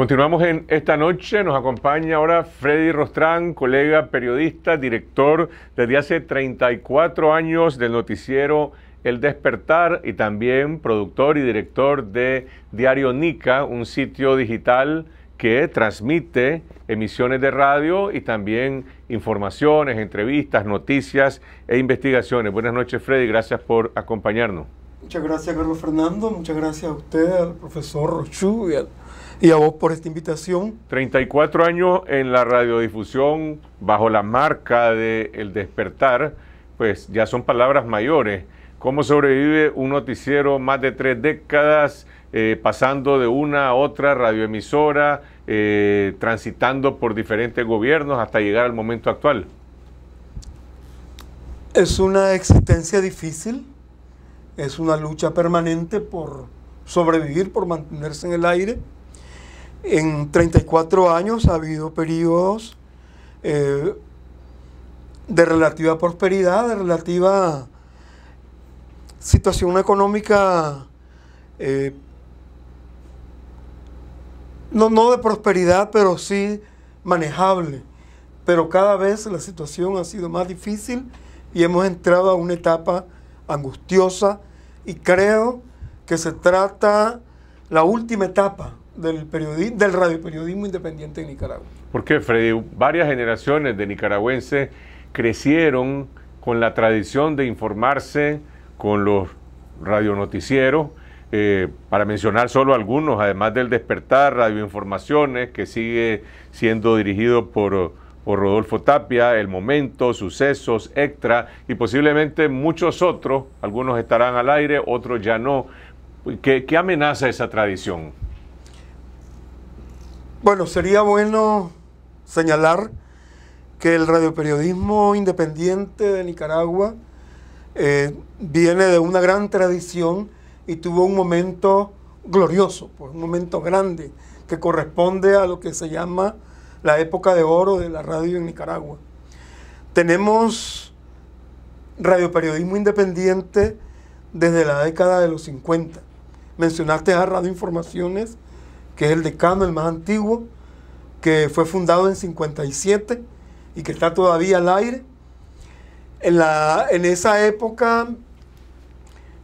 Continuamos en esta noche, nos acompaña ahora Freddy Rostrán, colega periodista, director desde hace 34 años del noticiero El Despertar y también productor y director de Diario Nica, un sitio digital que transmite emisiones de radio y también informaciones, entrevistas, noticias e investigaciones. Buenas noches Freddy, gracias por acompañarnos. Muchas gracias, Carlos Fernando. Muchas gracias a usted, al profesor Rochu y, a vos por esta invitación. 34 años en la radiodifusión bajo la marca de El Despertar, pues ya son palabras mayores. ¿Cómo sobrevive un noticiero más de tres décadas? Eh, pasando de una a otra radioemisora, eh, transitando por diferentes gobiernos hasta llegar al momento actual? Es una existencia difícil, es una lucha permanente por sobrevivir, por mantenerse en el aire. En 34 años ha habido periodos eh, de relativa prosperidad, de relativa situación económica, eh, no, no de prosperidad, pero sí manejable. Pero cada vez la situación ha sido más difícil y hemos entrado a una etapa angustiosa, y creo que se trata la última etapa del, periodismo, radioperiodismo independiente en Nicaragua. Porque, Freddy, varias generaciones de nicaragüenses crecieron con la tradición de informarse con los radionoticieros, eh, para mencionar solo algunos, además del despertar, radioinformaciones, que sigue siendo dirigido por por Rodolfo Tapia, El Momento, Sucesos, Extra y posiblemente muchos otros, algunos estarán al aire, otros ya no. ¿Qué, amenaza esa tradición? Bueno, sería bueno señalar que el radioperiodismo independiente de Nicaragua eh, viene de una gran tradición y tuvo un momento glorioso, pues, un momento grande que corresponde a lo que se llama la época de oro de la radio en Nicaragua. Tenemos radioperiodismo independiente desde la década de los 50. Mencionaste a Radio Informaciones, que es el decano, el más antiguo, que fue fundado en 57 y que está todavía al aire. En, la, en esa época,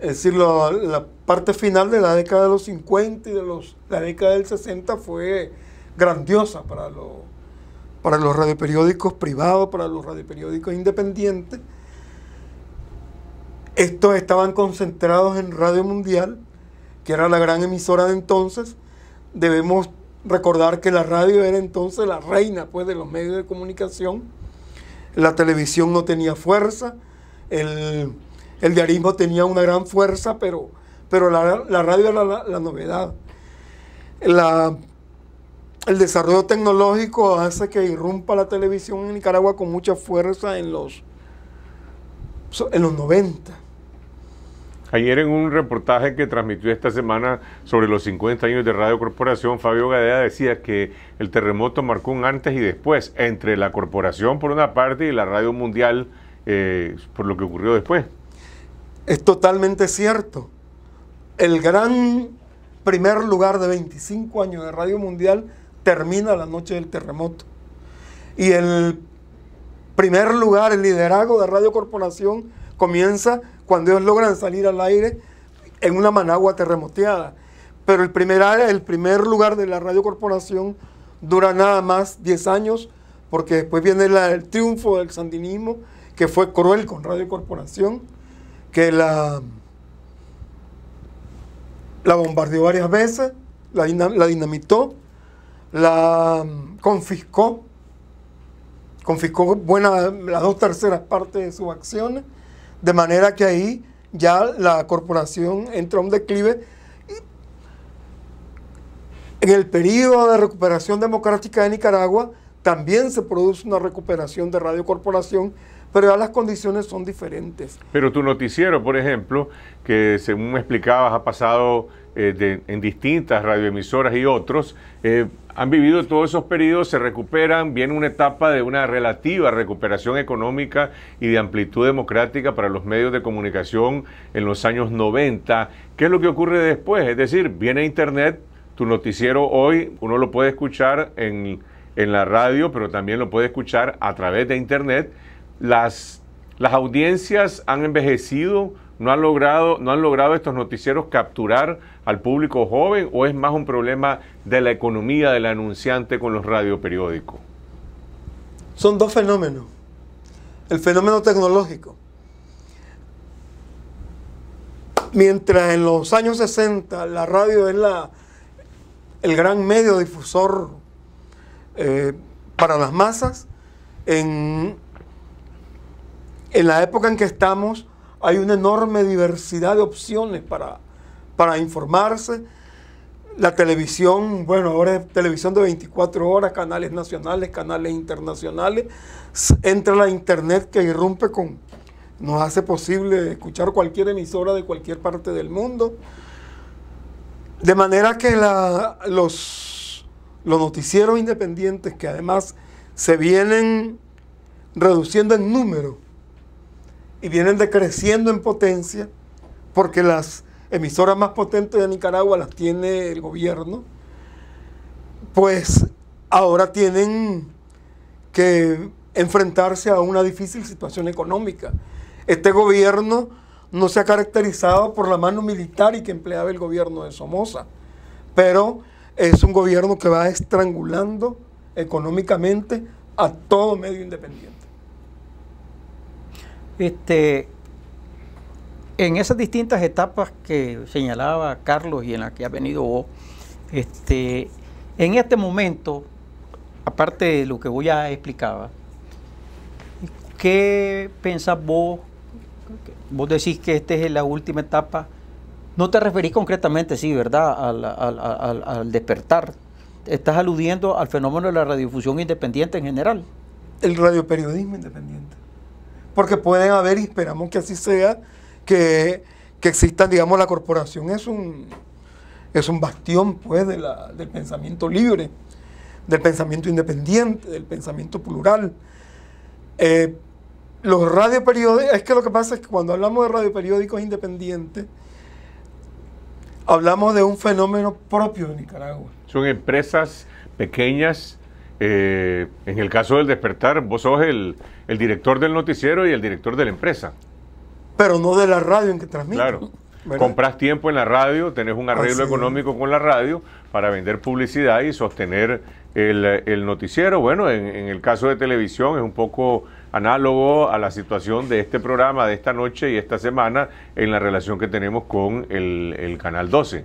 es decir, la, parte final de la década de los 50 y de los, la década del 60 fue grandiosa para, los, para los radioperiódicos privados, para los radioperiódicos independientes. Estos estaban concentrados en Radio Mundial, que era la gran emisora de entonces. Debemos recordar que la radio era entonces la reina pues, de los medios de comunicación. La televisión no tenía fuerza, el, diarismo tenía una gran fuerza, pero, pero la, radio era la, la novedad. La el desarrollo tecnológico hace que irrumpa la televisión en Nicaragua con mucha fuerza en los, en los 90. Ayer en un reportaje que transmitió esta semana sobre los 50 años de Radio Corporación, Fabio Gadea decía que el terremoto marcó un antes y después entre la corporación por una parte y la radio mundial eh, por lo que ocurrió después. Es totalmente cierto. El gran primer lugar de 25 años de Radio Mundial termina la noche del terremoto. Y el primer lugar, el liderazgo de Radio Corporación comienza cuando ellos logran salir al aire en una Managua terremoteada. Pero el primer, el primer lugar de la Radio Corporación dura nada más 10 años, porque después viene el triunfo del sandinismo, que fue cruel con Radio Corporación, que la, la bombardeó varias veces, la dinamitó, la mm, confiscó, confiscó buena, las dos terceras partes de sus acciones, de manera que ahí ya la corporación entró en declive. En el periodo de recuperación democrática de Nicaragua también se produce una recuperación de Radio Corporación, pero ya las condiciones son diferentes. Pero tu noticiero, por ejemplo, que según me explicabas ha pasado eh, en distintas radioemisoras y otros, eh, han vivido todos esos periodos, se recuperan, viene una etapa de una relativa recuperación económica y de amplitud democrática para los medios de comunicación en los años 90. ¿Qué es lo que ocurre después? Es decir, viene Internet, tu noticiero hoy, uno lo puede escuchar en, en la radio, pero también lo puede escuchar a través de Internet. Las, las audiencias han envejecido no han logrado, no han logrado estos noticieros capturar al público joven o es más un problema de la economía del anunciante con los radioperiódicos? Son dos fenómenos. El fenómeno tecnológico. Mientras en los años 60 la radio es la, el gran medio difusor eh, para las masas, en, en la época en que estamos hay una enorme diversidad de opciones para, para informarse. La televisión, bueno, ahora es televisión de 24 horas, canales nacionales, canales internacionales. Entra la internet que irrumpe con, nos hace posible escuchar cualquier emisora de cualquier parte del mundo. De manera que los, los noticieros independientes, que además se vienen reduciendo en número, y vienen decreciendo en potencia porque las emisoras más potentes de Nicaragua las tiene el gobierno, pues ahora tienen que enfrentarse a una difícil situación económica. Este gobierno no se ha caracterizado por la mano militar y que empleaba el gobierno de Somoza, pero es un gobierno que va estrangulando económicamente a todo medio independiente. Este, en esas distintas etapas que señalaba Carlos y en las que ha venido vos, este, en este momento, aparte de lo que vos ya explicaba, ¿qué pensás vos? Vos decís que esta es la última etapa. No te referís concretamente, sí, ¿verdad?, al, al despertar. Estás aludiendo al fenómeno de la radiodifusión independiente en general. El radioperiodismo independiente porque pueden haber, y esperamos que así sea, que, que existan, digamos, la corporación es un, es un bastión, pues, de la, del pensamiento libre, del pensamiento independiente, del pensamiento plural. Eh, los radioperiódicos, es que lo que pasa es que cuando hablamos de radioperiódicos independientes, hablamos de un fenómeno propio de Nicaragua. Son empresas pequeñas eh, en el caso del despertar, vos sos el, director del noticiero y el director de la empresa. Pero no de la radio en que transmite. Claro. Compras tiempo en la radio, tenés un arreglo económico con la radio para vender publicidad y sostener el, noticiero. Bueno, en, el caso de televisión es un poco análogo a la situación de este programa, de esta noche y esta semana, en la relación que tenemos con el, el, Canal 12.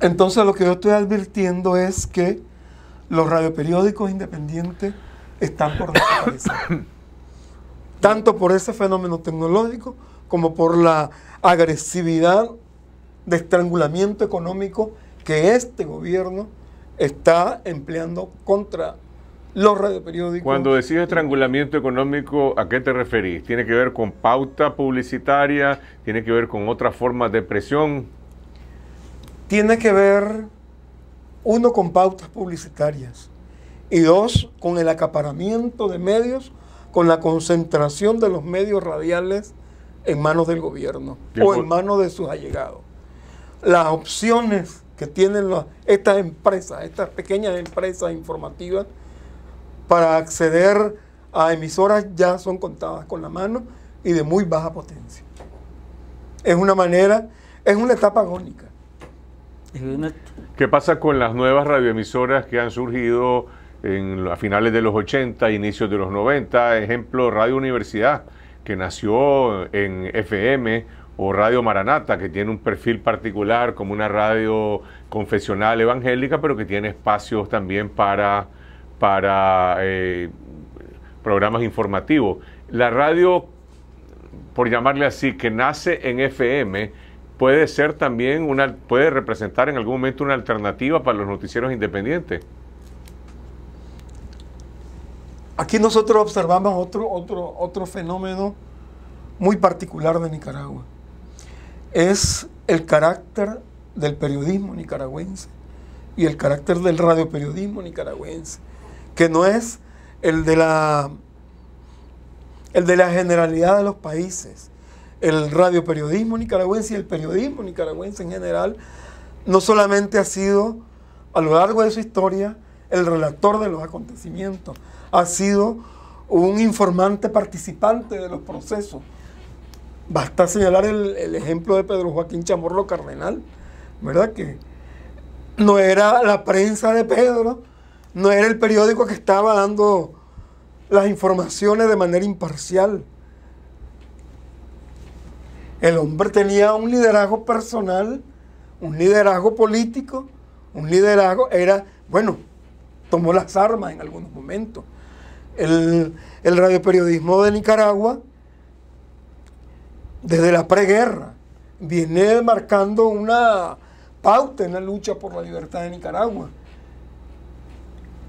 Entonces lo que yo estoy advirtiendo es que los radioperiódicos independientes están por desaparecer. Tanto por ese fenómeno tecnológico como por la agresividad de estrangulamiento económico que este gobierno está empleando contra los radioperiódicos. Cuando decís estrangulamiento económico, ¿a qué te referís? ¿Tiene que ver con pauta publicitaria? ¿Tiene que ver con otras formas de presión? Tiene que ver uno, con pautas publicitarias. Y dos, con el acaparamiento de medios, con la concentración de los medios radiales en manos del gobierno o en manos de sus allegados. Las opciones que tienen estas empresas, estas pequeñas empresas informativas, para acceder a emisoras ya son contadas con la mano y de muy baja potencia. Es una manera, es una etapa agónica. ¿Qué pasa con las nuevas radioemisoras que han surgido en, a finales de los 80, inicios de los 90? Ejemplo, Radio Universidad, que nació en FM, o Radio Maranata, que tiene un perfil particular como una radio confesional evangélica, pero que tiene espacios también para, para eh, programas informativos. La radio, por llamarle así, que nace en FM, puede ser también una, puede representar en algún momento una alternativa para los noticieros independientes. Aquí nosotros observamos otro, otro, otro fenómeno muy particular de Nicaragua. Es el carácter del periodismo nicaragüense y el carácter del radioperiodismo nicaragüense, que no es el de la, el de la generalidad de los países el radioperiodismo nicaragüense y el periodismo nicaragüense en general, no solamente ha sido a lo largo de su historia el relator de los acontecimientos, ha sido un informante participante de los procesos. Basta señalar el, el ejemplo de Pedro Joaquín Chamorro Cardenal, ¿verdad? Que no era la prensa de Pedro, no era el periódico que estaba dando las informaciones de manera imparcial, el hombre tenía un liderazgo personal, un liderazgo político, un liderazgo, era, bueno, tomó las armas en algunos momentos. El, radioperiodismo de Nicaragua, desde la preguerra, viene marcando una pauta en la lucha por la libertad de Nicaragua.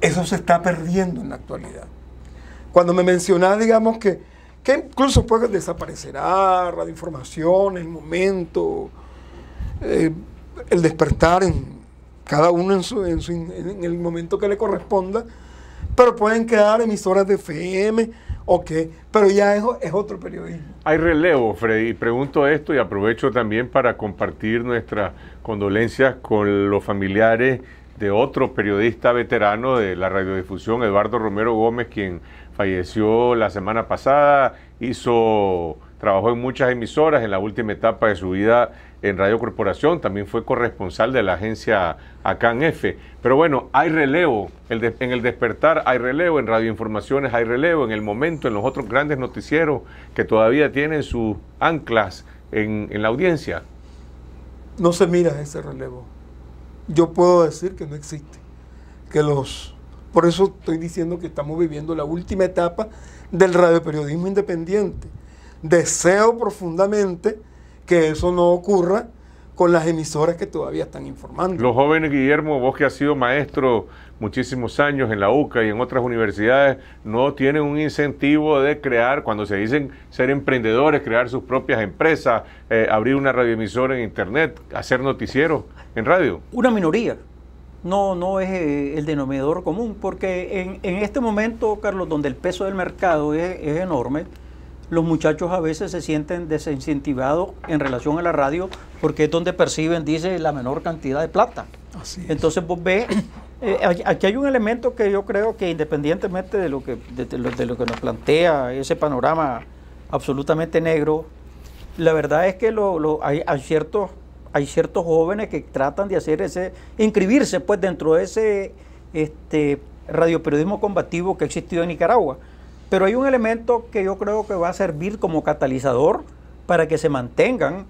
Eso se está perdiendo en la actualidad. Cuando me mencionas, digamos que que incluso desaparecer desaparecerá, radioinformación, el momento, eh, el despertar en cada uno en, su, en, el momento que le corresponda, pero pueden quedar emisoras de FM o qué pero ya es, es, otro periodismo. Hay relevo, Freddy, pregunto esto y aprovecho también para compartir nuestras condolencias con los familiares de otro periodista veterano de la radiodifusión, Eduardo Romero Gómez, quien falleció la semana pasada, hizo, trabajó en muchas emisoras, en la última etapa de su vida en Radio Corporación, también fue corresponsal de la agencia ACAN F. Pero bueno, hay relevo, en el despertar hay relevo, en Radio Informaciones hay relevo, en el momento, en los otros grandes noticieros que todavía tienen sus anclas en la audiencia. No se mira ese relevo. Yo puedo decir que no existe, que los por eso estoy diciendo que estamos viviendo la última etapa del radioperiodismo independiente. Deseo profundamente que eso no ocurra con las emisoras que todavía están informando. Los jóvenes, Guillermo, vos que has sido maestro muchísimos años en la UCA y en otras universidades, no tienen un incentivo de crear, cuando se dicen ser emprendedores, crear sus propias empresas, eh, abrir una radioemisora en Internet, hacer noticiero en radio. Una minoría, no, no es eh, el denominador común, porque en, este momento, Carlos, donde el peso del mercado es, enorme, los muchachos a veces se sienten desincentivados en relación a la radio porque es donde perciben, dice, la menor cantidad de plata. Así Entonces vos ves, eh, aquí hay un elemento que yo creo que independientemente de lo que, que nos plantea ese panorama absolutamente negro, la verdad es que lo, hay, hay ciertos hay ciertos jóvenes que tratan de hacer ese, inscribirse pues dentro de ese este, radioperiodismo combativo que ha existido en Nicaragua. Pero hay un elemento que yo creo que va a servir como catalizador para que se mantengan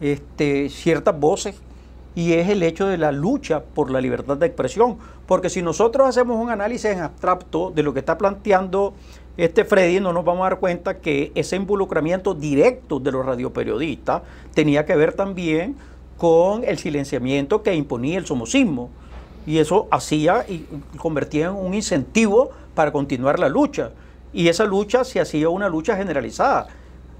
este, ciertas voces y es el hecho de la lucha por la libertad de expresión. Porque si nosotros hacemos un análisis en abstracto de lo que está planteando este Freddy, no nos vamos a dar cuenta que ese involucramiento directo de los radioperiodistas tenía que ver también con el silenciamiento que imponía el somocismo. Y eso hacía y convertía en un incentivo para continuar la lucha. Y esa lucha se hacía una lucha generalizada.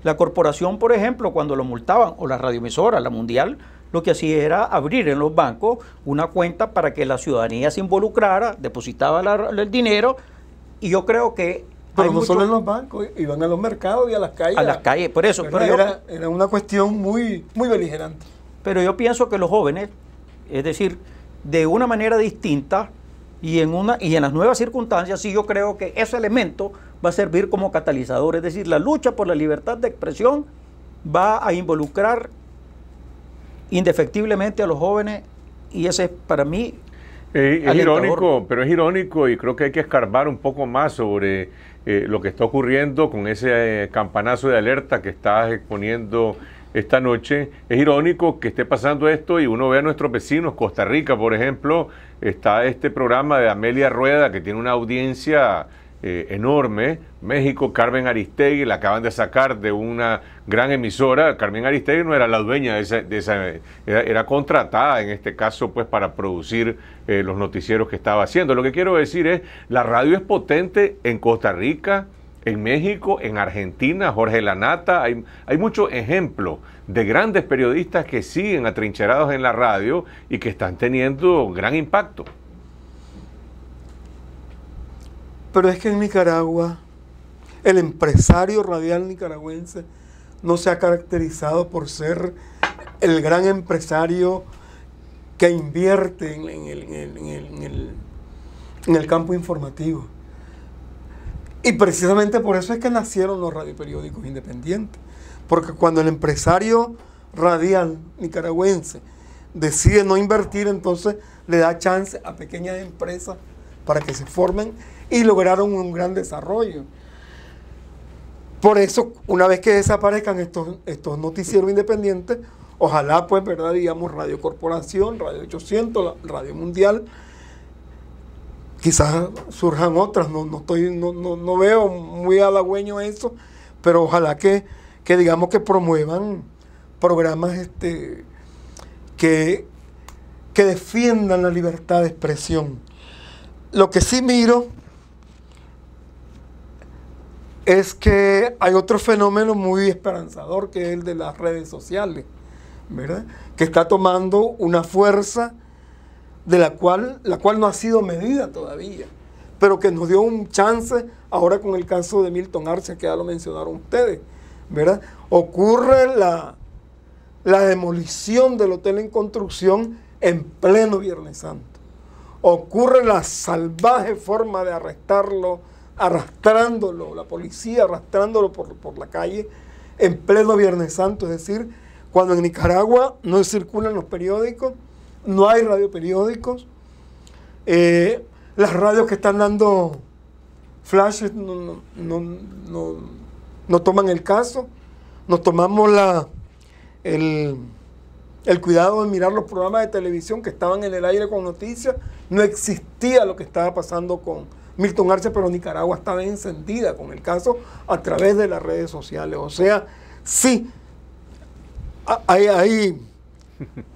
La corporación, por ejemplo, cuando lo multaban, o la radioemisora, la mundial, lo que hacía era abrir en los bancos una cuenta para que la ciudadanía se involucrara, depositaba el dinero, y yo creo que... Pero no solo en los bancos, iban a los mercados y a las calles. A las calles, por eso. era, era, una cuestión muy, muy beligerante. Pero yo pienso que los jóvenes, es decir, de una manera distinta y en, una, y en las nuevas circunstancias, sí yo creo que ese elemento va a servir como catalizador. Es decir, la lucha por la libertad de expresión va a involucrar indefectiblemente a los jóvenes y ese es para mí eh, es irónico, pero es irónico y creo que hay que escarbar un poco más sobre eh, lo que está ocurriendo con ese eh, campanazo de alerta que estás exponiendo esta noche. Es irónico que esté pasando esto y uno ve a nuestros vecinos, Costa Rica, por ejemplo, está este programa de Amelia Rueda que tiene una audiencia eh, enorme. México, Carmen Aristegui, la acaban de sacar de una gran emisora. Carmen Aristegui no era la dueña de esa, era, contratada en este caso pues para producir eh, los noticieros que estaba haciendo. Lo que quiero decir es, la radio es potente en Costa Rica, en México, en Argentina, Jorge Lanata, hay, muchos ejemplos de grandes periodistas que siguen atrincherados en la radio y que están teniendo gran impacto. Pero es que en Nicaragua, el empresario radial nicaragüense no se ha caracterizado por ser el gran empresario que invierte en el campo informativo y precisamente por eso es que nacieron los radioperiódicos independientes. Porque cuando el empresario radial nicaragüense decide no invertir, entonces le da chance a pequeñas empresas para que se formen y lograron un gran desarrollo. Por eso, una vez que desaparezcan estos, estos noticieros independientes, ojalá, pues, ¿verdad? Digamos, Radio Corporación, Radio 800, Radio Mundial, quizás surjan otras, no, no, estoy, no, veo muy halagüeño eso, pero ojalá que, que digamos que promuevan programas este, que, que defiendan la libertad de expresión. Lo que sí miro es que hay otro fenómeno muy esperanzador que es el de las redes sociales, Que está tomando una fuerza de la cual, la cual no ha sido medida todavía, pero que nos dio un chance ahora con el caso de Milton Arce, que ya lo mencionaron ustedes, ¿verdad? Ocurre la, la demolición del hotel en construcción en pleno Viernes Santo. Ocurre la salvaje forma de arrestarlo, arrastrándolo, la policía arrastrándolo por la calle en pleno Viernes Santo, es decir, cuando en Nicaragua no circulan los periódicos, no hay radio periódicos, eh, las radios que están dando flashes no, toman el caso. Nos tomamos la, el, cuidado de mirar los programas de televisión que estaban en el aire con noticias. No existía lo que estaba pasando con Milton Arce, pero Nicaragua estaba encendida con el caso a través de las redes sociales. O sea, sí, hay, hay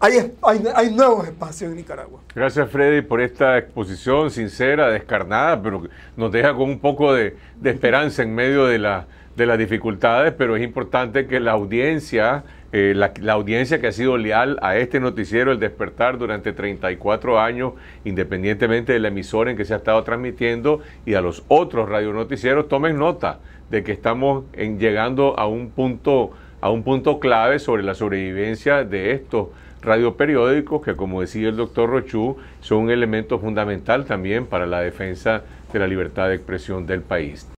hay, hay, nuevos espacios en Nicaragua. Gracias Freddy por esta exposición sincera, descarnada, pero nos deja con un poco de, esperanza en medio de, las dificultades, pero es importante que la audiencia eh, la, audiencia que ha sido leal a este noticiero, el despertar durante 34 años, independientemente de la emisora en que se ha estado transmitiendo, y a los otros radionoticieros, tomen nota de que estamos llegando a un punto a un punto clave sobre la sobrevivencia de estos radioperiódicos que, como decía el doctor Rochú, son un elemento fundamental también para la defensa de la libertad de expresión del país.